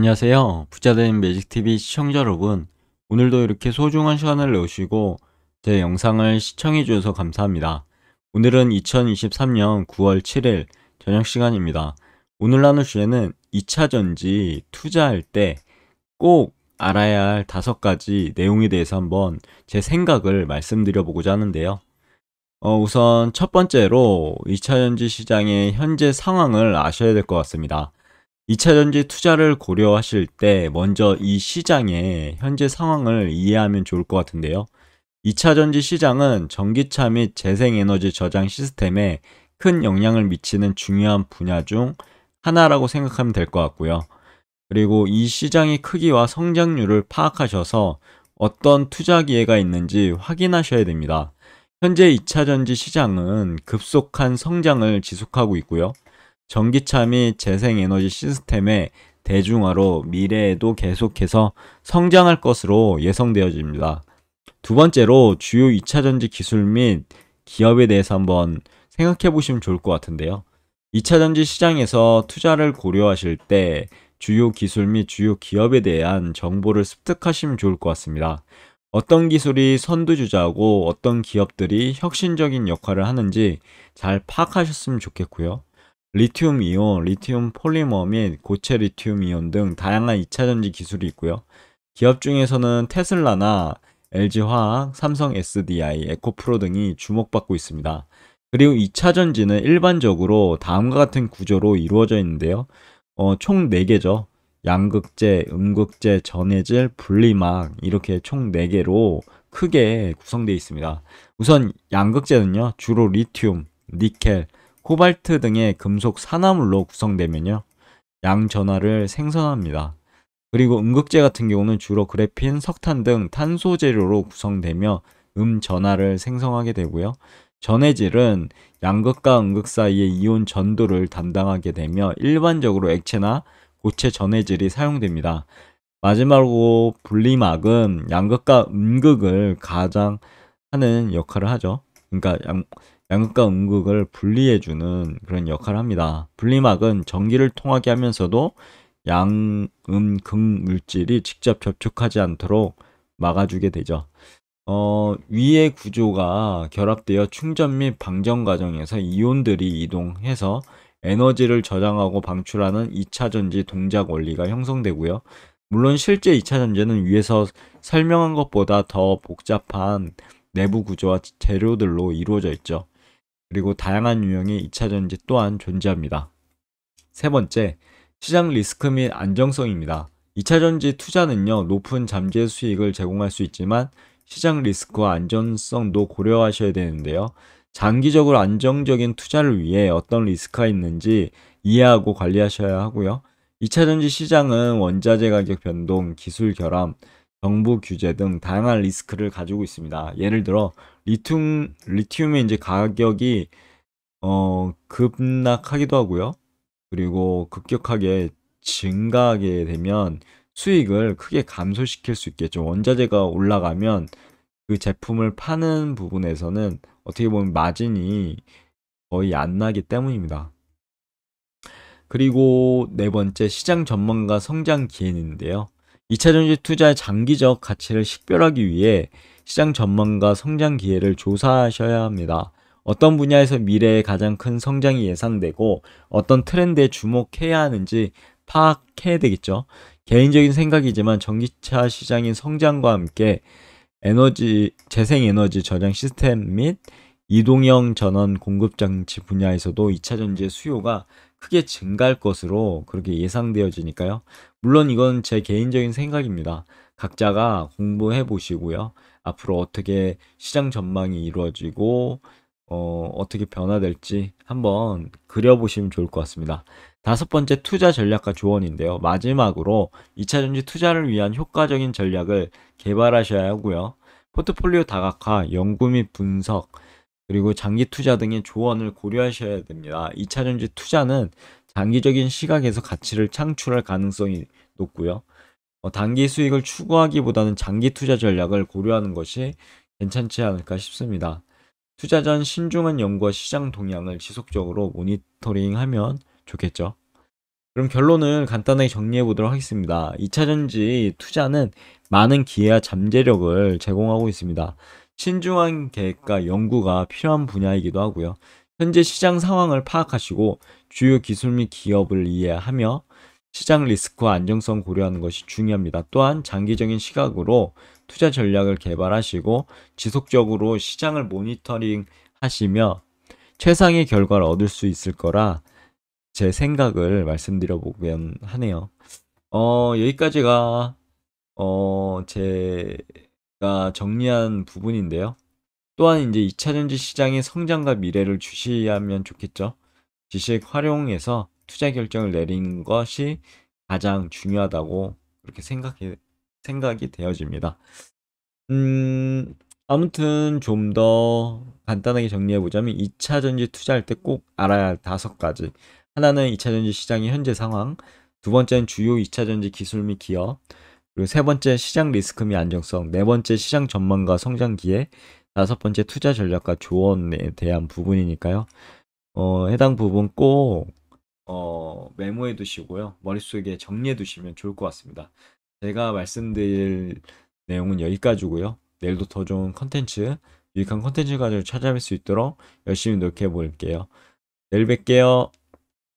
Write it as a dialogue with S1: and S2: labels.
S1: 안녕하세요. 부자된 매직TV 시청자 여러분 오늘도 이렇게 소중한 시간을 내시고 제 영상을 시청해주셔서 감사합니다. 오늘은 2023년 9월 7일 저녁 시간입니다. 오늘 나눌 주제는 2차전지 투자할 때 꼭 알아야 할 다섯 가지 내용에 대해서 한번 제 생각을 말씀드려 보고자 하는데요. 어, 우선 첫 번째로 2차전지 시장의 현재 상황을 아셔야 될 것 같습니다. 2차 전지 투자를 고려하실 때 먼저 이 시장의 현재 상황을 이해하면 좋을 것 같은데요. 2차 전지 시장은 전기차 및 재생에너지 저장 시스템에 큰 영향을 미치는 중요한 분야 중 하나라고 생각하면 될 것 같고요. 그리고 이 시장의 크기와 성장률을 파악하셔서 어떤 투자 기회가 있는지 확인하셔야 됩니다. 현재 2차 전지 시장은 급속한 성장을 지속하고 있고요. 전기차 및 재생에너지 시스템의 대중화로 미래에도 계속해서 성장할 것으로 예상되어집니다. 두 번째로 주요 2차전지 기술 및 기업에 대해서 한번 생각해 보시면 좋을 것 같은데요. 2차전지 시장에서 투자를 고려하실 때 주요 기술 및 주요 기업에 대한 정보를 습득하시면 좋을 것 같습니다. 어떤 기술이 선두주자고 어떤 기업들이 혁신적인 역할을 하는지 잘 파악하셨으면 좋겠고요. 리튬 이온, 리튬 폴리머 및 고체 리튬 이온 등 다양한 2차전지 기술이 있고요. 기업 중에서는 테슬라나 LG화학, 삼성 SDI, 에코프로 등이 주목받고 있습니다. 그리고 2차전지는 일반적으로 다음과 같은 구조로 이루어져 있는데요. 어, 총 4개죠. 양극재, 음극재, 전해질, 분리막 이렇게 총 4개로 크게 구성되어 있습니다. 우선 양극재는요. 주로 리튬, 니켈, 코발트 등의 금속 산화물로 구성되면요. 양 전화를 생성합니다. 그리고 음극재 같은 경우는 주로 그래핀, 석탄 등 탄소 재료로 구성되며 음 전화를 생성하게 되고요. 전해질은 양극과 음극 사이의 이온 전도를 담당하게 되며 일반적으로 액체나 고체 전해질이 사용됩니다. 마지막으로 분리막은 양극과 음극을 가장 하는 역할을 하죠. 그러니까 양, 양극과 음극을 분리해주는 그런 역할을 합니다. 분리막은 전기를 통하게 하면서도 양, 음, 극 물질이 직접 접촉하지 않도록 막아주게 되죠. 어, 위의 구조가 결합되어 충전 및 방전 과정에서 이온들이 이동해서 에너지를 저장하고 방출하는 2차 전지 동작 원리가 형성되고요. 물론 실제 2차 전지는 위에서 설명한 것보다 더 복잡한 내부 구조와 재료들로 이루어져 있죠. 그리고 다양한 유형의 2차 전지 또한 존재합니다. 세 번째, 시장 리스크 및 안정성입니다. 2차 전지 투자는요, 높은 잠재 수익을 제공할 수 있지만 시장 리스크와 안전성도 고려하셔야 되는데요. 장기적으로 안정적인 투자를 위해 어떤 리스크가 있는지 이해하고 관리하셔야 하고요. 2차 전지 시장은 원자재 가격 변동, 기술 결함, 정부 규제 등 다양한 리스크를 가지고 있습니다. 예를 들어 리튬 리튬의 이제 가격이 어 급락하기도 하고요. 그리고 급격하게 증가하게 되면 수익을 크게 감소시킬 수 있겠죠. 원자재가 올라가면 그 제품을 파는 부분에서는 어떻게 보면 마진이 거의 안 나기 때문입니다. 그리고 네 번째 시장 전망과 성장 기회인데요 2차 전지 투자의 장기적 가치를 식별하기 위해 시장 전망과 성장 기회를 조사하셔야 합니다. 어떤 분야에서 미래에 가장 큰 성장이 예상되고 어떤 트렌드에 주목해야 하는지 파악해야 되겠죠. 개인적인 생각이지만 전기차 시장인 성장과 함께 에너지, 재생에너지 저장 시스템 및 이동형 전원 공급 장치 분야에서도 2차 전지의 수요가 크게 증가할 것으로 그렇게 예상되어지니까요. 물론 이건 제 개인적인 생각입니다. 각자가 공부해 보시고요. 앞으로 어떻게 시장 전망이 이루어지고 어, 어떻게 변화될지 한번 그려보시면 좋을 것 같습니다. 다섯 번째 투자 전략과 조언인데요. 마지막으로 2차전지 투자를 위한 효과적인 전략을 개발하셔야 하고요. 포트폴리오 다각화, 연구 및 분석, 그리고 장기 투자 등의 조언을 고려하셔야 됩니다. 2차전지 투자는 장기적인 시각에서 가치를 창출할 가능성이 높고요. 어, 단기 수익을 추구하기보다는 장기 투자 전략을 고려하는 것이 괜찮지 않을까 싶습니다. 투자 전 신중한 연구와 시장 동향을 지속적으로 모니터링하면 좋겠죠. 그럼 결론을 간단하게 정리해 보도록 하겠습니다. 2차전지 투자는 많은 기회와 잠재력을 제공하고 있습니다. 신중한 계획과 연구가 필요한 분야이기도 하고요. 현재 시장 상황을 파악하시고 주요 기술 및 기업을 이해하며 시장 리스크와 안정성 고려하는 것이 중요합니다. 또한 장기적인 시각으로 투자 전략을 개발하시고 지속적으로 시장을 모니터링 하시며 최상의 결과를 얻을 수 있을 거라 제 생각을 말씀드려 보면 하네요. 어, 여기까지가 어, 제 정리한 부분인데요. 또한 이제 2차전지 시장의 성장과 미래를 주시하면 좋겠죠. 지식 활용해서 투자 결정을 내린 것이 가장 중요하다고 그렇게 생각이, 생각이 되어집니다. 음, 아무튼 좀 더 간단하게 정리해보자면 2차전지 투자할 때 꼭 알아야 할 다섯 가지. 하나는 2차전지 시장의 현재 상황, 두 번째는 주요 2차전지 기술 및 기업, 그리고 세 번째 시장 리스크 및 안정성, 네 번째 시장 전망과 성장 기회, 다섯 번째 투자 전략과 조언에 대한 부분이니까요. 어, 해당 부분 꼭 어, 메모해 두시고요. 머릿속에 정리해 두시면 좋을 것 같습니다. 제가 말씀드릴 내용은 여기까지고요. 내일도 더 좋은 컨텐츠, 유익한 컨텐츠 가지고 찾아뵐 수 있도록 열심히 노력해 볼게요. 내일 뵐게요.